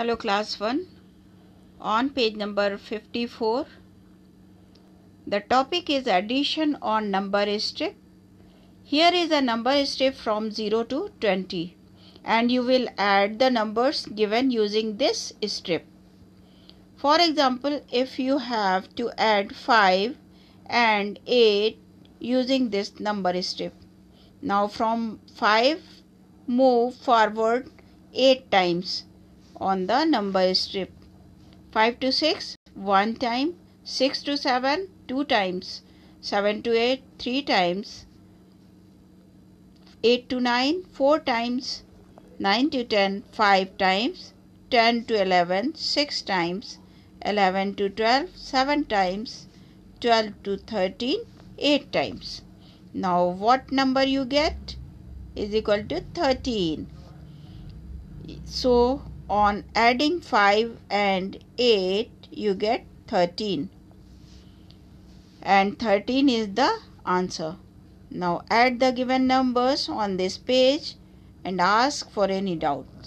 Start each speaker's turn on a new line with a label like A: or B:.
A: Hello class 1 on page number 54 the topic is addition on number strip here is a number strip from 0 to 20 and you will add the numbers given using this strip for example if you have to add 5 and 8 using this number strip now from 5 move forward 8 times on the number strip. 5 to 6 1 time, 6 to 7 2 times, 7 to 8 3 times, 8 to 9 4 times, 9 to 10 5 times, 10 to 11 6 times, 11 to 12 7 times, 12 to 13 8 times. Now what number you get is equal to 13. So on adding 5 and 8 you get 13 and 13 is the answer. Now add the given numbers on this page and ask for any doubt.